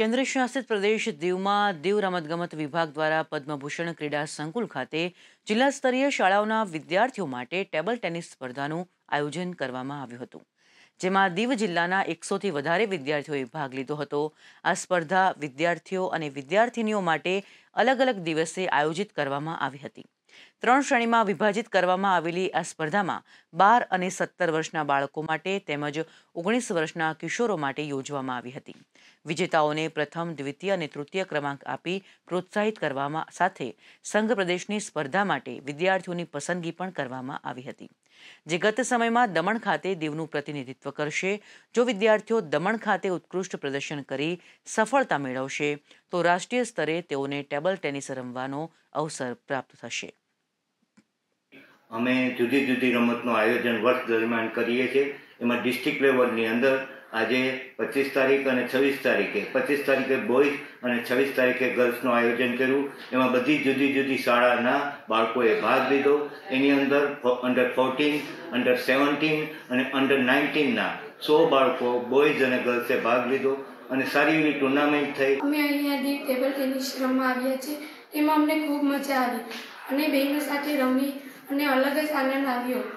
કેન્દ્ર શાસિત પ્રદેશ દીવમાં દીવ રમતગમત વિભાગ દ્વારા પદ્મભૂષણ ક્રીડા સંકુલ ખાતે જિલ્લા સ્તરીય શાળાઓના વિદ્યાર્થીઓ માટે ટેબલ ટેનિસ સ્પર્ધાનું આયોજન કરવામાં આવ્યું હતું જેમાં દીવ જિલ્લાના એકસોથી વધારે વિદ્યાર્થીઓએ ભાગ લીધો હતો આ સ્પર્ધા વિદ્યાર્થીઓ અને વિદ્યાર્થીનીઓ માટે અલગ અલગ દિવસે આયોજિત કરવામાં આવી હતી ત્રણ શ્રેણીમાં વિભાજિત કરવામાં આવેલી આ સ્પર્ધામાં બાર અને સત્તર વર્ષના બાળકો માટે તેમજ ઓગણીસ વર્ષના કિશોરો માટે યોજવામાં આવી હતી વિજેતાઓને પ્રથમ દ્વિતીય અને તૃતીય ક્રમાંક આપી પ્રોત્સાહિત કરવામાં સાથે સંઘ પ્રદેશની સ્પર્ધા માટે વિદ્યાર્થીઓની પસંદગી પણ કરવામાં આવી હતી જે ગત સમયમાં દમણ ખાતે દીવનું પ્રતિનિધિત્વ કરશે જો વિદ્યાર્થીઓ દમણ ખાતે ઉત્કૃષ્ટ પ્રદર્શન કરી સફળતા મેળવશે તો રાષ્ટ્રીય સ્તરે તેઓને ટેબલ ટેનિસ રમવાનો અવસર પ્રાપ્ત થશે અમે જુદી જુદી રમતનું આયોજન વર્ષ દરમિયાન કરીએ છીએ એમાં ડિસ્ટ્રિક્ટ લેવલની અંદર આજે પચીસ તારીખ અને છવ્વીસ તારીખે પચીસ તારીખે બોયઝ અને છવ્વીસ તારીખે ગર્લ્સનું આયોજન કર્યું એમાં બધી જુદી જુદી શાળાના બાળકોએ ભાગ લીધો એની અંદર અંડર ફોર્ટીન અંડર સેવન્ટીન અને અંડર નાઇન્ટીનના સો બાળકો બોયઝ અને ગર્લ્સે ભાગ લીધો અને સારી એવી ટુર્નામેન્ટ થઈ અમે અહીંયા દીપ ટેબલ ટેનિસ રમવા આવ્યા છે એમાં અમને ખૂબ મજા આવી અને બહેનો સાથે રમી અને અલગ જ આનંદ આવ્યો